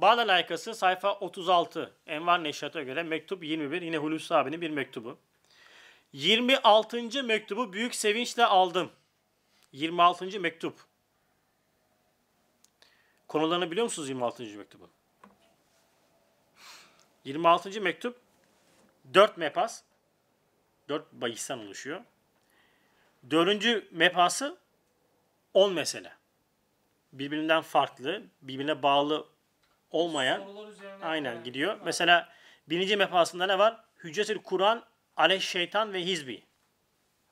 Bağla layıkası sayfa 36. Envar Neşat'a göre mektup 21. Yine Hulusi abinin bir mektubu. 26. mektubu büyük sevinçle aldım. 26. mektup. Konularını biliyor musunuz 26. mektubu? 26. mektup 4 mepas 4 bahisten oluşuyor. 4. mepası 10 mesele. Birbirinden farklı, birbirine bağlı olmayan aynen gidiyor. Ha. Mesela birinci mefasında ne var? Hüccetül Kur'an aleyh şeytan ve hizbi.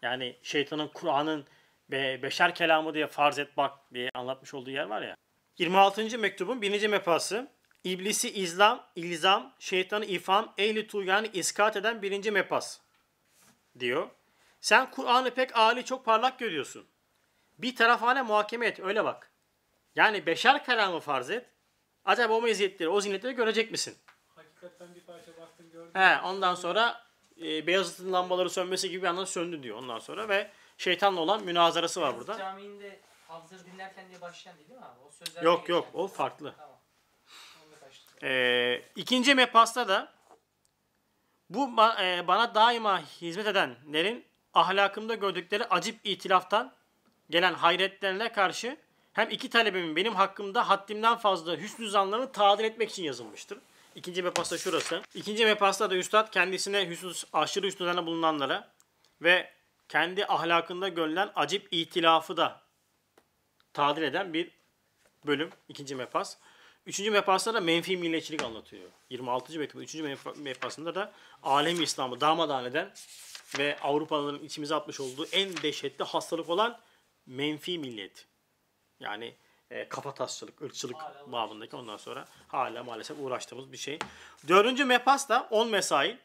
Yani şeytanın Kur'an'ın be, beşer kelamı diye farz et bak diye anlatmış olduğu yer var ya. 26. mektubun birinci mefası. İblisi İslam ilzam, şeytanı ifam, ehli tuğyanı iskat eden birinci mepas diyor. Sen Kur'an'ı pek âli çok parlak görüyorsun. Bir tarafhane muhakeme et öyle bak. Yani beşer kelamı farz et. Acaba o meziyetleri, o zinetleri görecek misin? Hakikaten bir parça baktım gördüm. He, ondan sonra e, Beyazıt'ın lambaları sönmesi gibi bir anda söndü diyor ondan sonra ve şeytanla olan münazarası var Beyazıt burada. Camiinde hazır dinlerken diye başlayan değil mi abi? O sözler Yok yok o farklı. Tamam. Ee, ikinci mepasta da bu e, bana daima hizmet edenlerin ahlakımda gördükleri acip itilaftan gelen hayretlerine karşı hem iki talebemin benim hakkımda haddimden fazla hüsnü zanlarını tadil etmek için yazılmıştır. İkinci mepasta şurası. İkinci mepasta da üstad kendisine hüsnü, aşırı hüsnü zanla bulunanlara ve kendi ahlakında görülen acip itilafı da tadil eden bir bölüm. ikinci mepas. Üçüncü mepasında da menfi milliyetçilik anlatıyor. 26. mektubu üçüncü mepasında da alem İslam'ı damadan eden ve Avrupalıların içimize atmış olduğu en dehşetli hastalık olan menfi milliyet. Yani e, kafatasçılık, ırkçılık hala ondan sonra hala maalesef uğraştığımız bir şey. Dördüncü mepas da 10 mesail.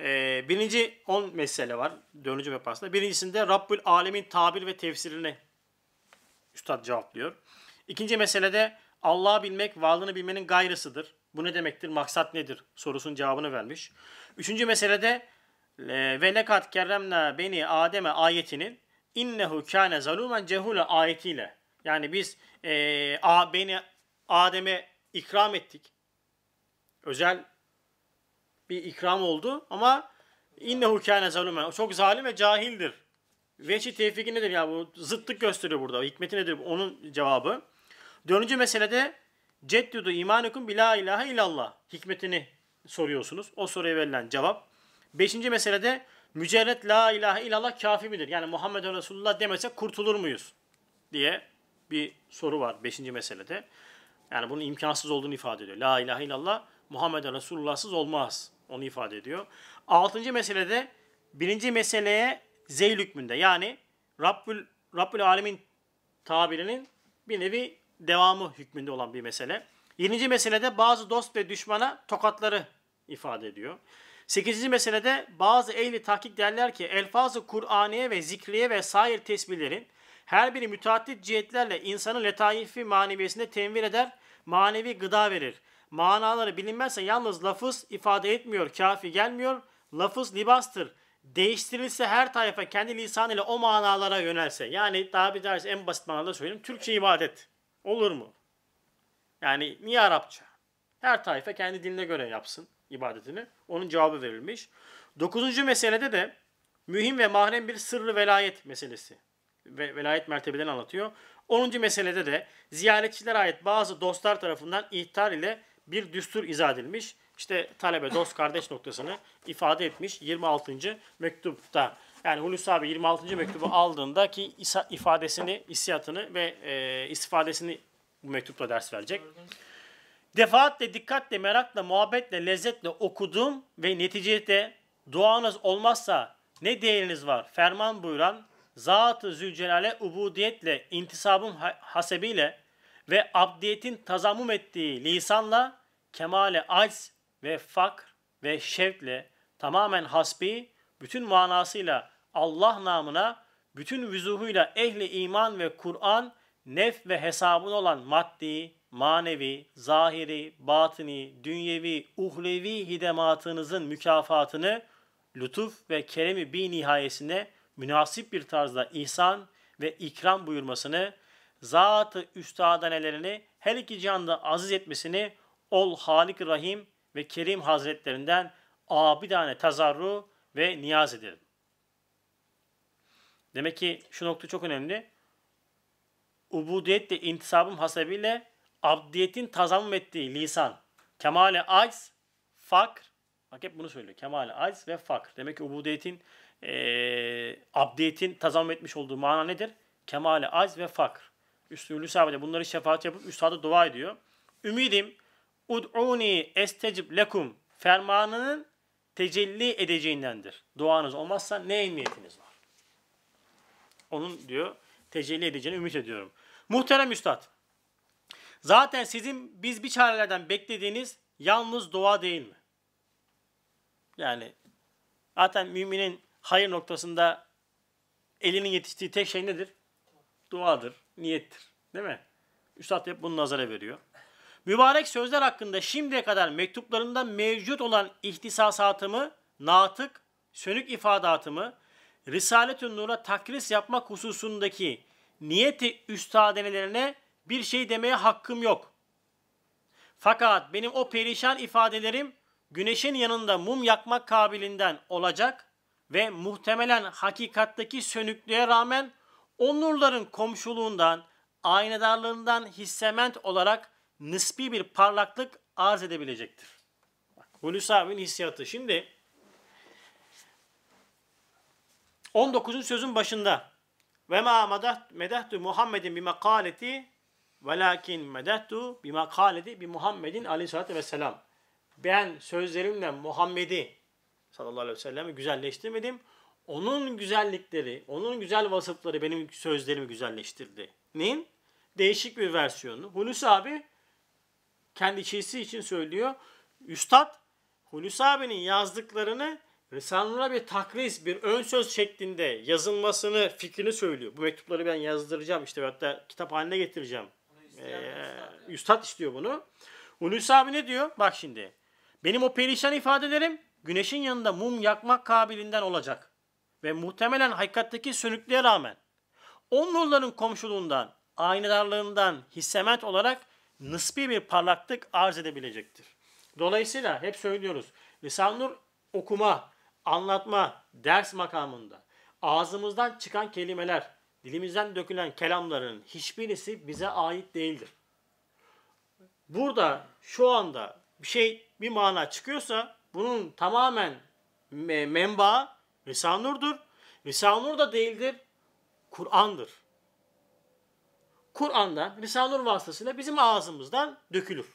E, birinci 10 mesele var dördüncü mepas da Birincisinde Rabbül Alemin tabir ve tefsirini Üstad cevaplıyor. İkinci meselede Allah'ı bilmek varlığını bilmenin gayrısıdır. Bu ne demektir? Maksat nedir? Sorusunun cevabını vermiş. Üçüncü meselede e, ve lekat kerremna beni Adem'e ayetinin innehu kâne zalumen cehule ayetiyle yani biz e, A, beni Adem'e ikram ettik. Özel bir ikram oldu ama innehu kâne zalümen. Çok zalim ve cahildir. Veçi tevfiki nedir ya? Bu zıtlık gösteriyor burada. Hikmeti nedir? Onun cevabı. Dördüncü meselede ceddudu imanukum bila ilahe illallah. Hikmetini soruyorsunuz. O soruya verilen cevap. Beşinci meselede mücerret la ilahe illallah kafi midir? Yani Muhammed Resulullah demese kurtulur muyuz? diye bir soru var 5. meselede. Yani bunun imkansız olduğunu ifade ediyor. La ilahe illallah Muhammed Resulullah'sız olmaz. Onu ifade ediyor. 6. meselede birinci meseleye zeyl hükmünde yani Rabbül, Rabbül Alemin tabirinin bir nevi devamı hükmünde olan bir mesele. 7. meselede bazı dost ve düşmana tokatları ifade ediyor. 8. meselede bazı ehli tahkik derler ki elfazı Kur'aniye ve zikriye ve sair tesbihlerin her biri müteaddit cihetlerle insanın letaifi maneviyesinde tenvir eder, manevi gıda verir. Manaları bilinmezse yalnız lafız ifade etmiyor, kafi gelmiyor. Lafız libastır. Değiştirilse her tayfa kendi lisan o manalara yönelse. Yani daha bir tanesi en basit manada söyleyeyim. Türkçe ibadet. Olur mu? Yani niye Arapça? Her tayfa kendi diline göre yapsın ibadetini. Onun cevabı verilmiş. Dokuzuncu meselede de mühim ve mahrem bir sırrı velayet meselesi ve velayet mertebelerini anlatıyor. 10. meselede de ziyaretçilere ait bazı dostlar tarafından ihtar ile bir düstur izah edilmiş. İşte talebe, dost, kardeş noktasını ifade etmiş 26. mektupta. Yani Hulusi abi 26. mektubu aldığında ki ifadesini, hissiyatını ve e, istifadesini bu mektupla ders verecek. Defaatle, dikkatle, merakla, muhabbetle, lezzetle okuduğum ve neticede duanız olmazsa ne değeriniz var? Ferman buyuran Zat-ı Zülcelal'e ubudiyetle, intisabım hasebiyle ve abdiyetin tazamum ettiği lisanla kemale acz ve fakr ve şevkle tamamen hasbi, bütün manasıyla Allah namına, bütün vüzuhuyla ehli iman ve Kur'an, nef ve hesabın olan maddi, manevi, zahiri, batini, dünyevi, uhlevi hidematınızın mükafatını lütuf ve keremi bir nihayesinde münasip bir tarzda ihsan ve ikram buyurmasını, zat-ı üstadanelerini her iki cihanda aziz etmesini ol Halik Rahim ve Kerim Hazretlerinden abidane tazarru ve niyaz ederim. Demek ki şu nokta çok önemli. Ubudiyetle intisabım hasebiyle abdiyetin tazammüm ettiği lisan. Kemale acz, fakr. Bak hep bunu söylüyor. Kemale acz ve fakr. Demek ki ubudiyetin e, ee, abdiyetin tazam etmiş olduğu mana nedir? Kemale az ve fakr. Üstünlü sahabede bunları şefaat yapıp üstadı dua ediyor. Ümidim ud'uni estecib lekum fermanının tecelli edeceğindendir. Duanız olmazsa ne emniyetiniz var? Onun diyor tecelli edeceğini ümit ediyorum. Muhterem Üstad, zaten sizin biz bir çarelerden beklediğiniz yalnız dua değil mi? Yani zaten müminin hayır noktasında elinin yetiştiği tek şey nedir? Duadır, niyettir. Değil mi? Üstad hep bunu nazara veriyor. Mübarek sözler hakkında şimdiye kadar mektuplarında mevcut olan ihtisasatımı, natık, sönük ifadatımı, Risalet-ü Nur'a takris yapmak hususundaki niyeti üstadenelerine bir şey demeye hakkım yok. Fakat benim o perişan ifadelerim güneşin yanında mum yakmak kabilinden olacak ve muhtemelen hakikattaki sönüklüğe rağmen onurların komşuluğundan, aynadarlığından hissement olarak nispi bir parlaklık arz edebilecektir. Bak, Hulusi abinin hissiyatı. Şimdi 19. sözün başında ve ma medahtu Muhammed'in bir makaleti velakin medahtu bir makaleti bir Muhammed'in aleyhissalatü vesselam. Ben sözlerimle Muhammed'i sallallahu aleyhi ve sellem'i güzelleştirmedim. Onun güzellikleri, onun güzel vasıfları benim sözlerimi güzelleştirdi. Nin değişik bir versiyonu. Hulusi abi kendi çizisi için söylüyor. Üstad Hulusi abinin yazdıklarını risale bir takriz, bir ön söz şeklinde yazılmasını, fikrini söylüyor. Bu mektupları ben yazdıracağım işte hatta kitap haline getireceğim. Ee, üstad istiyor bunu. Hulusi abi ne diyor? Bak şimdi. Benim o perişan ifadelerim güneşin yanında mum yakmak kabiliğinden olacak ve muhtemelen hakikatteki sönüklüğe rağmen on nurların komşuluğundan, aynadarlığından hissemet olarak nısbi bir parlaklık arz edebilecektir. Dolayısıyla hep söylüyoruz. Lisan nur okuma, anlatma, ders makamında. Ağzımızdan çıkan kelimeler, dilimizden dökülen kelamların hiçbirisi bize ait değildir. Burada şu anda bir şey bir mana çıkıyorsa bunun tamamen me- menba Risanur'dur. Risanur da değildir. Kur'an'dır. Kur'an'dan Risanur vasıtasıyla bizim ağzımızdan dökülür.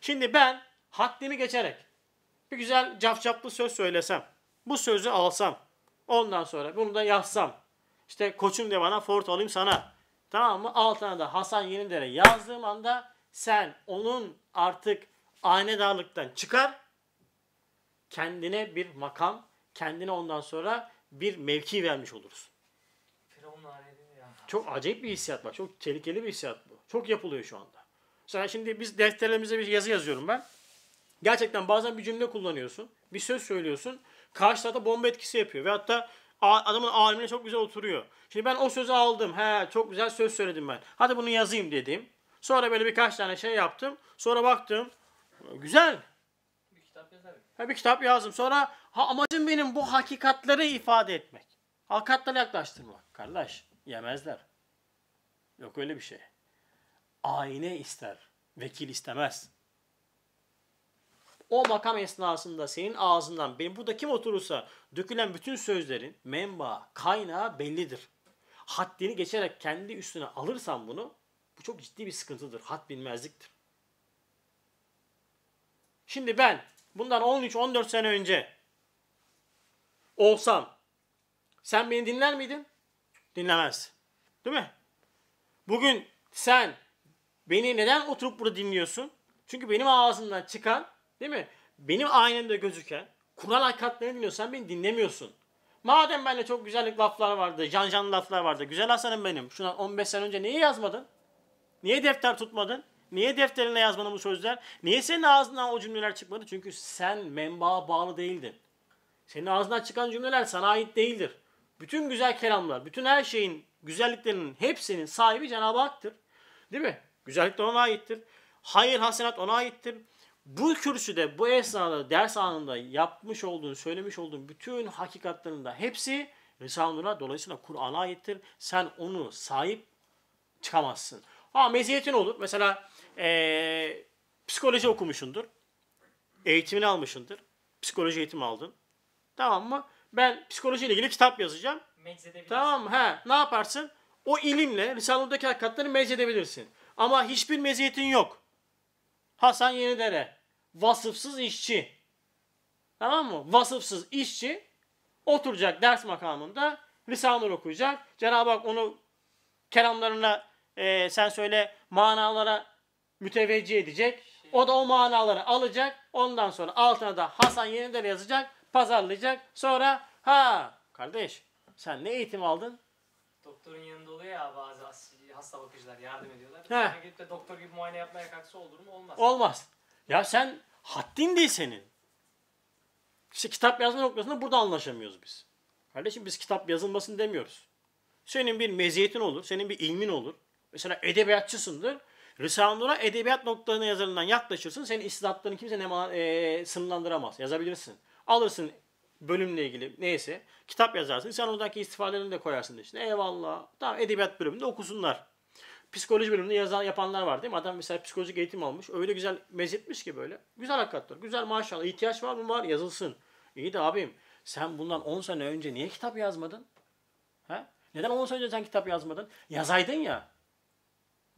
Şimdi ben haddimi geçerek bir güzel cafcaflı söz söylesem, bu sözü alsam, ondan sonra bunu da yazsam, işte koçum de bana fort alayım sana. Tamam mı? Altına da Hasan Yenidere yazdığım anda sen onun artık anedarlıktan çıkar, kendine bir makam, kendine ondan sonra bir mevki vermiş oluruz. Çok acayip bir hissiyat bak. Çok tehlikeli bir hissiyat bu. Çok yapılıyor şu anda. Mesela şimdi biz defterlerimize bir yazı yazıyorum ben. Gerçekten bazen bir cümle kullanıyorsun. Bir söz söylüyorsun. Karşı tarafa bomba etkisi yapıyor. Ve hatta adamın alimine çok güzel oturuyor. Şimdi ben o sözü aldım. He çok güzel söz söyledim ben. Hadi bunu yazayım dedim. Sonra böyle birkaç tane şey yaptım. Sonra baktım. Güzel. Ha, bir kitap yazdım. Sonra ha, amacım benim bu hakikatleri ifade etmek. Hakikatlara yaklaştırmak. Kardeş yemezler. Yok öyle bir şey. Ayine ister. Vekil istemez. O makam esnasında senin ağzından benim burada kim oturursa dökülen bütün sözlerin memba kaynağı bellidir. Haddini geçerek kendi üstüne alırsan bunu bu çok ciddi bir sıkıntıdır. Had bilmezliktir. Şimdi ben bundan 13-14 sene önce olsam sen beni dinler miydin? Dinlemez. Değil mi? Bugün sen beni neden oturup burada dinliyorsun? Çünkü benim ağzımdan çıkan, değil mi? Benim aynamda gözüken Kur'an hakikatlerini dinliyorsan beni dinlemiyorsun. Madem bende çok güzellik laflar vardı, can can laflar vardı. Güzel Hasan'ım benim. Şuna 15 sene önce niye yazmadın? Niye defter tutmadın? Niye defterine yazmadın bu sözler? Niye senin ağzından o cümleler çıkmadı? Çünkü sen menbaa bağlı değildin. Senin ağzından çıkan cümleler sana ait değildir. Bütün güzel kelamlar, bütün her şeyin, güzelliklerinin hepsinin sahibi Cenab-ı Hak'tır. Değil mi? Güzellik de ona aittir. Hayır, hasenat ona aittir. Bu kürsüde, bu esnada, ders anında yapmış olduğun, söylemiş olduğun bütün hakikatlerin de hepsi Risale-i Nur'a dolayısıyla Kur'an'a aittir. Sen onu sahip çıkamazsın. Ha meziyetin olur. Mesela ee, psikoloji okumuşundur. Eğitimini almışındır. Psikoloji eğitimi aldın. Tamam mı? Ben psikoloji ile ilgili kitap yazacağım. Tamam mı? He. Ne yaparsın? O ilimle Risale'deki hakikatleri meczedebilirsin. Ama hiçbir meziyetin yok. Hasan Yenidere. Vasıfsız işçi. Tamam mı? Vasıfsız işçi oturacak ders makamında Risale okuyacak. Cenab-ı Hak onu kelamlarına e, sen söyle manalara müteveccih edecek. O da o manaları alacak. Ondan sonra altına da Hasan yeniden yazacak. Pazarlayacak. Sonra ha kardeş sen ne eğitim aldın? Doktorun yanında oluyor ya bazı hasta bakıcılar yardım ediyorlar. He. Sana gidip de doktor gibi muayene yapmaya kalksa olur mu? Olmaz. Olmaz. Ya sen haddin değil senin. İşte kitap yazma noktasında burada anlaşamıyoruz biz. Kardeşim biz kitap yazılmasın demiyoruz. Senin bir meziyetin olur, senin bir ilmin olur. Mesela edebiyatçısındır. Risale-i Nur'a edebiyat noktalarına yazarından yaklaşırsın. Senin istidatlarını kimse nema, e, sınırlandıramaz. Yazabilirsin. Alırsın bölümle ilgili neyse kitap yazarsın. Sen oradaki istifadelerini de koyarsın içine. Eyvallah. Tamam edebiyat bölümünde okusunlar. Psikoloji bölümünde yazan yapanlar var değil mi? Adam mesela psikolojik eğitim almış. Öyle güzel mezitmiş ki böyle. Güzel hakikatler. Güzel maşallah. İhtiyaç var mı? Var. Yazılsın. İyi de abim sen bundan 10 sene önce niye kitap yazmadın? He? Neden 10 sene önce sen kitap yazmadın? Yazaydın ya.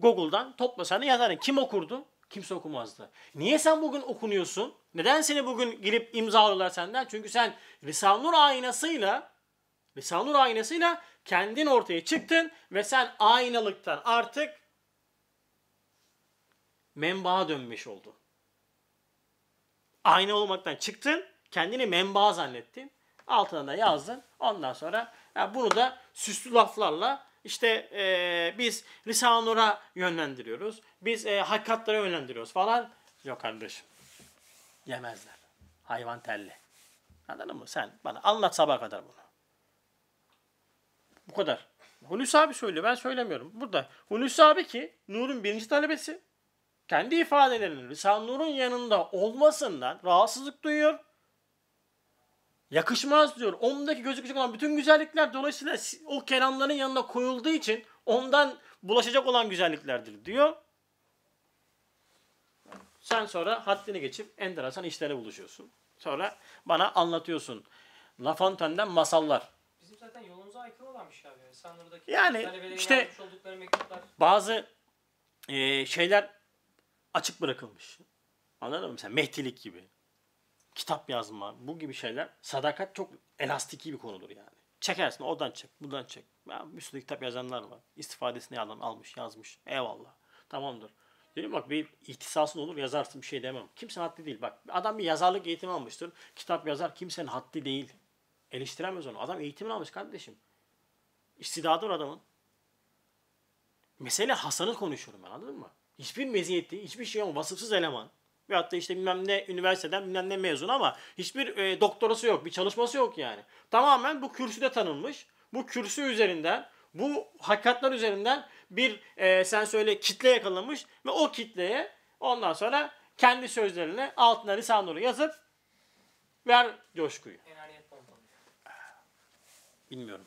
Google'dan toplasanı yazarın. Kim okurdu? Kimse okumazdı. Niye sen bugün okunuyorsun? Neden seni bugün gelip imzalıyorlar senden? Çünkü sen Risanur aynasıyla Risanur aynasıyla kendin ortaya çıktın ve sen aynalıktan artık menbaa dönmüş oldun. Ayna olmaktan çıktın, kendini menbaa zannettin. Altına da yazdın. Ondan sonra yani bunu da süslü laflarla işte e, biz Risale-i Nur'a yönlendiriyoruz. Biz e, hakikatlere yönlendiriyoruz falan. Yok kardeşim. Yemezler. Hayvan telli. Anladın mı? Sen bana anlat sabah kadar bunu. Bu kadar. Hulusi abi söylüyor. Ben söylemiyorum. Burada Hulusi abi ki Nur'un birinci talebesi kendi ifadelerinin Risale-i Nur'un yanında olmasından rahatsızlık duyuyor. Yakışmaz diyor. Ondaki gözükecek olan bütün güzellikler dolayısıyla o Kenanların yanına koyulduğu için ondan bulaşacak olan güzelliklerdir diyor. Sen sonra haddini geçip enteresan işlere buluşuyorsun. Sonra bana anlatıyorsun. La Fontaine'den masallar. Bizim zaten yolumuza aykırı olan bir şey abi. Sanır'daki yani işte bazı e, şeyler açık bırakılmış. Anladın mı? Mesela Mehdilik gibi kitap yazma, bu gibi şeyler sadakat çok elastiki bir konudur yani. Çekersin, oradan çek, buradan çek. Ya, bir sürü kitap yazanlar var. İstifadesini adam almış, yazmış. Eyvallah. Tamamdır. Dedim bak bir ihtisasın olur yazarsın bir şey demem. Kimsenin haddi değil. Bak adam bir yazarlık eğitimi almıştır. Kitap yazar kimsenin haddi değil. Eleştiremez onu. Adam eğitimini almış kardeşim. İstidadı var adamın. Mesele Hasan'ı konuşuyorum ben anladın mı? Hiçbir meziyeti, hiçbir şey yok. Vasıfsız eleman. Veyahut da işte bilmem ne üniversiteden bilmem ne mezun ama hiçbir e, doktorası yok, bir çalışması yok yani. Tamamen bu kürsüde tanınmış. Bu kürsü üzerinden, bu hakikatler üzerinden bir e, sen söyle kitle yakalamış ve o kitleye ondan sonra kendi sözlerine altına Risale-i yazıp ver coşkuyu. Bilmiyorum.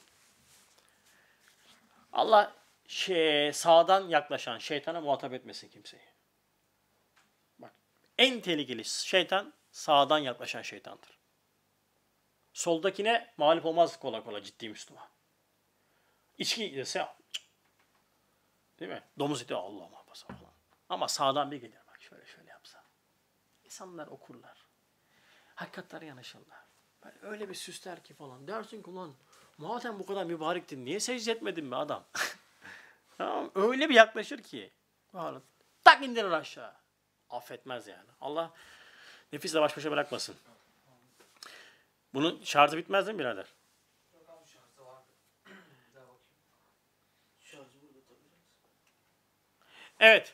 Allah şey, sağdan yaklaşan şeytana muhatap etmesin kimseyi. En tehlikeli şeytan sağdan yaklaşan şeytandır. Soldakine mağlup olmaz kola kola ciddi Müslüman. İçki dese değil mi? Domuz eti Allah muhafaza falan. Ama sağdan bir gelir bak şöyle şöyle yapsa. İnsanlar okurlar. Hakikatlere yanaşırlar. Ben öyle bir süsler ki falan. Dersin ki ulan madem bu kadar mübarektin niye secde etmedin mi adam? tamam, öyle bir yaklaşır ki. Bağırın. Tak indirir aşağı affetmez yani. Allah nefisle baş başa bırakmasın. Bunun şartı bitmez değil mi birader? Evet.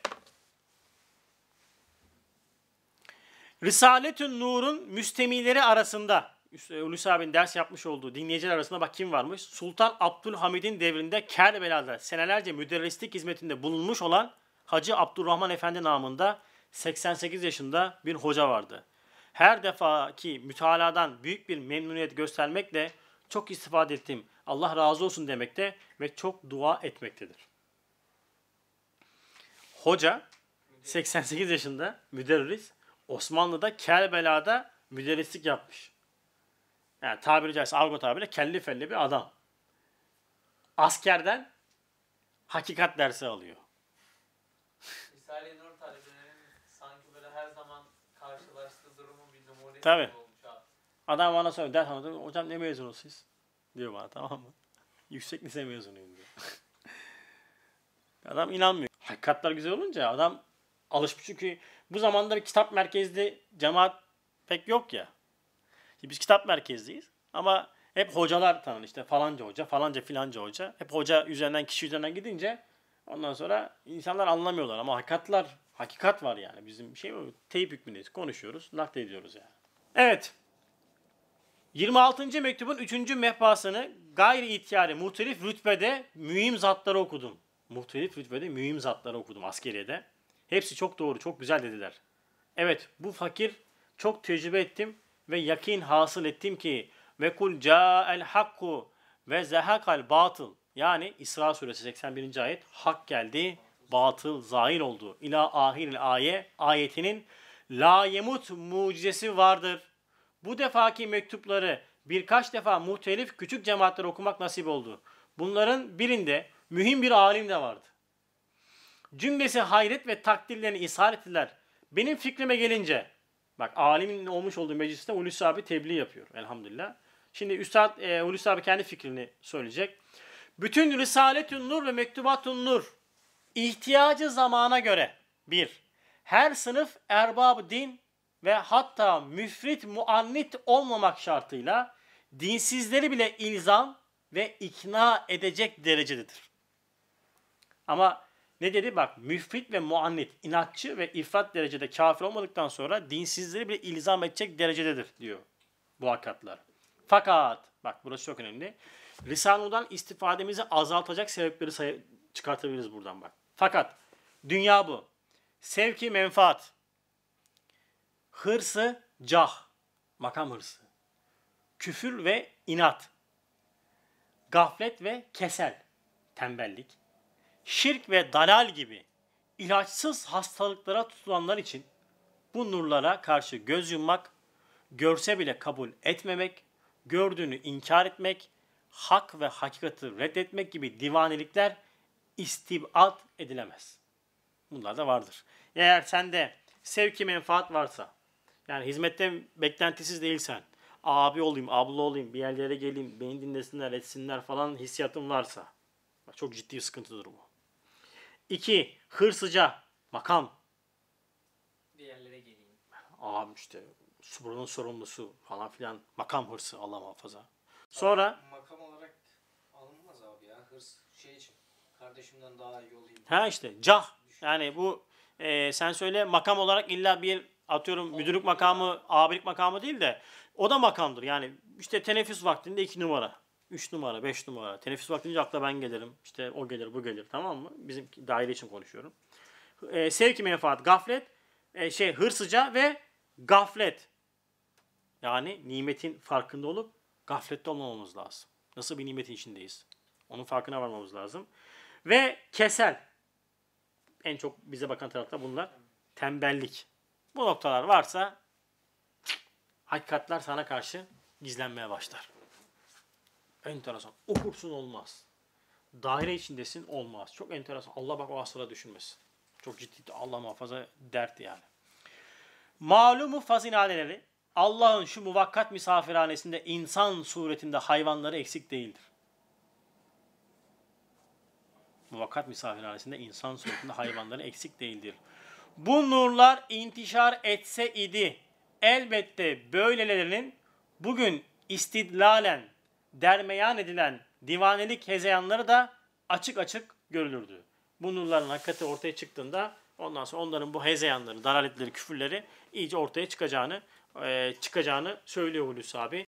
Risaletün Nur'un müstemileri arasında e, Hulusi abinin ders yapmış olduğu dinleyiciler arasında bak kim varmış? Sultan Abdülhamid'in devrinde Kerbela'da senelerce müderrislik hizmetinde bulunmuş olan Hacı Abdurrahman Efendi namında 88 yaşında bir hoca vardı. Her defaki mütaladan büyük bir memnuniyet göstermekle çok istifade ettim. Allah razı olsun demekte ve çok dua etmektedir. Hoca 88 yaşında müderris Osmanlı'da Kerbela'da müderrislik yapmış. Yani tabiri caizse argo tabiriyle kelli felli bir adam. Askerden hakikat dersi alıyor. Tabi. Adam bana soruyor. Ders anlatıyor. Hocam ne mezunu siz? Diyor bana tamam mı? Yüksek lise mezunuyum diyor. adam inanmıyor. Hakikatler güzel olunca adam alışmış. Çünkü bu zamanda bir kitap merkezli cemaat pek yok ya. Şimdi biz kitap merkezliyiz. Ama hep hocalar tanır işte falanca hoca, falanca filanca hoca. Hep hoca üzerinden, kişi üzerinden gidince ondan sonra insanlar anlamıyorlar ama hakikatlar, hakikat var yani. Bizim şey mi? Teyip hükmündeyiz. Konuşuyoruz, naklediyoruz yani. Evet. 26. mektubun 3. mehbasını gayri ihtiyari muhtelif rütbede mühim zatları okudum. Muhtelif rütbede mühim zatları okudum askeriyede. Hepsi çok doğru, çok güzel dediler. Evet bu fakir çok tecrübe ettim ve yakin hasıl ettim ki ve kul el hakku ve zehakal batıl. Yani İsra suresi 81. ayet hak geldi, batıl zahil oldu. İla ahiril aye ayetinin La Yemut mucizesi vardır. Bu defaki mektupları birkaç defa muhtelif küçük cemaatler okumak nasip oldu. Bunların birinde mühim bir alim de vardı. Cümlesi hayret ve takdirlerini ishar ettiler. Benim fikrime gelince, bak alimin olmuş olduğu mecliste Hulusi abi tebliğ yapıyor elhamdülillah. Şimdi Üstad e, Hulusi abi kendi fikrini söyleyecek. Bütün Risaletün Nur ve Mektubatun Nur ihtiyacı zamana göre bir, her sınıf erbab din ve hatta müfrit muannit olmamak şartıyla dinsizleri bile ilzam ve ikna edecek derecededir. Ama ne dedi? Bak müfrit ve muannit, inatçı ve ifrat derecede kafir olmadıktan sonra dinsizleri bile ilzam edecek derecededir diyor bu hakikatler. Fakat bak burası çok önemli. Risale'den istifademizi azaltacak sebepleri say- çıkartabiliriz buradan bak. Fakat dünya bu. Sevki menfaat. Hırsı cah. Makam hırsı. Küfür ve inat. Gaflet ve kesel. Tembellik. Şirk ve dalal gibi ilaçsız hastalıklara tutulanlar için bu nurlara karşı göz yummak, görse bile kabul etmemek, gördüğünü inkar etmek, hak ve hakikati reddetmek gibi divanilikler istibat edilemez.'' Bunlar da vardır. Eğer sende sevki menfaat varsa, yani hizmetten beklentisiz değilsen, abi olayım, abla olayım, bir yerlere geleyim, beni dinlesinler, etsinler falan hissiyatın varsa. Çok ciddi bir sıkıntıdır bu. İki, hırsıca makam. Bir yerlere geleyim. Abi işte bunun sorumlusu falan filan. Makam hırsı Allah muhafaza. Sonra... Abi, makam olarak alınmaz abi ya hırs şey için. Kardeşimden daha iyi olayım. Ha işte cah. Yani bu e, sen söyle makam olarak illa bir atıyorum Olur. müdürlük makamı, abilik makamı değil de o da makamdır. Yani işte teneffüs vaktinde iki numara. 3 numara, 5 numara. Teneffüs vaktince akla ben gelirim. İşte o gelir, bu gelir. Tamam mı? Bizim daire için konuşuyorum. E, sevki menfaat, gaflet, e, şey hırsıca ve gaflet. Yani nimetin farkında olup gaflette olmamamız lazım. Nasıl bir nimetin içindeyiz? Onun farkına varmamız lazım. Ve kesel. En çok bize bakan tarafta bunlar. Tembellik. Bu noktalar varsa hakikatler sana karşı gizlenmeye başlar. Enteresan. Okursun olmaz. Daire içindesin olmaz. Çok enteresan. Allah bak o asıra düşünmesin. Çok ciddi Allah muhafaza dert yani. Malumu fazinaneleri Allah'ın şu muvakkat misafirhanesinde insan suretinde hayvanları eksik değildir muvakkat misafirhanesinde insan suretinde hayvanların eksik değildir. Bu nurlar intişar etse idi elbette böylelerinin bugün istidlalen dermeyan edilen divanelik hezeyanları da açık açık görülürdü. Bu nurların hakikati ortaya çıktığında ondan sonra onların bu hezeyanları, dalaletleri, küfürleri iyice ortaya çıkacağını e, çıkacağını söylüyor Hulusi abi.